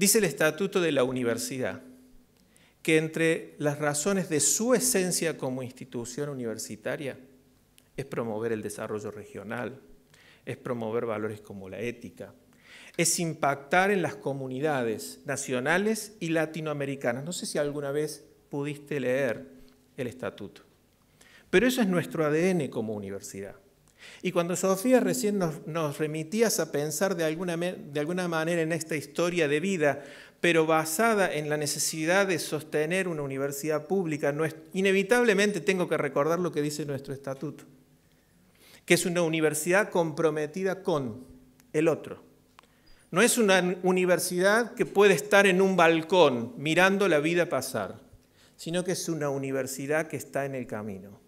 Dice el Estatuto de la Universidad que entre las razones de su esencia como institución universitaria es promover el desarrollo regional, es promover valores como la ética, es impactar en las comunidades nacionales y latinoamericanas. No sé si alguna vez pudiste leer el estatuto, pero eso es nuestro ADN como universidad. Y cuando Sofía recién nos, remitías a pensar de alguna, manera en esta historia de vida, pero basada en la necesidad de sostener una universidad pública, inevitablemente tengo que recordar lo que dice nuestro estatuto, que es una universidad comprometida con el otro. No es una universidad que puede estar en un balcón mirando la vida pasar, sino que es una universidad que está en el camino.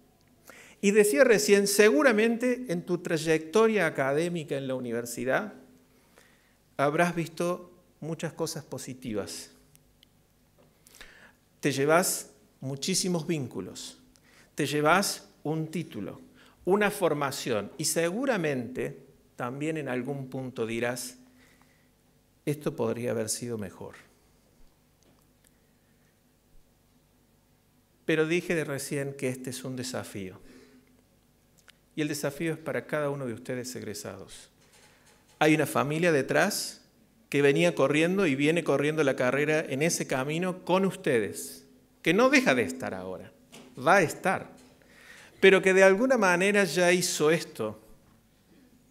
Y decía recién, seguramente en tu trayectoria académica en la universidad habrás visto muchas cosas positivas. Te llevas muchísimos vínculos, te llevas un título, una formación y seguramente también en algún punto dirás, esto podría haber sido mejor. Pero dije de recién que este es un desafío. Y el desafío es para cada uno de ustedes egresados. Hay una familia detrás que venía corriendo y viene corriendo la carrera en ese camino con ustedes, que no deja de estar ahora, va a estar, pero que de alguna manera ya hizo esto,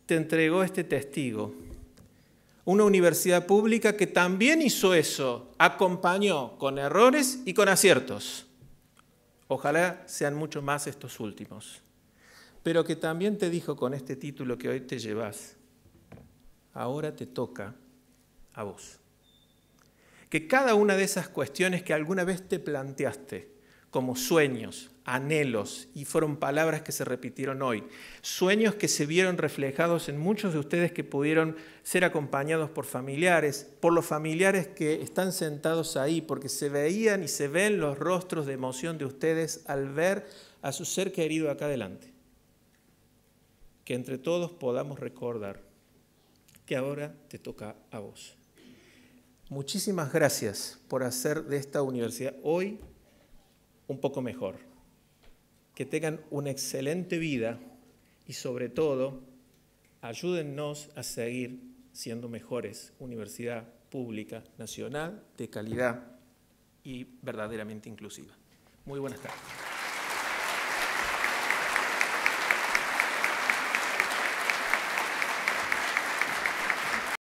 te entregó este testigo. Una universidad pública que también hizo eso, acompañó con errores y con aciertos. Ojalá sean mucho más estos últimos pero que también te dijo con este título que hoy te llevas, ahora te toca a vos. Que cada una de esas cuestiones que alguna vez te planteaste como sueños, anhelos, y fueron palabras que se repitieron hoy, sueños que se vieron reflejados en muchos de ustedes que pudieron ser acompañados por familiares, por los familiares que están sentados ahí, porque se veían y se ven los rostros de emoción de ustedes al ver a su ser querido acá adelante que entre todos podamos recordar que ahora te toca a vos. Muchísimas gracias por hacer de esta universidad hoy un poco mejor. Que tengan una excelente vida y sobre todo ayúdennos a seguir siendo mejores universidad pública, nacional, de calidad y verdaderamente inclusiva. Muy buenas tardes.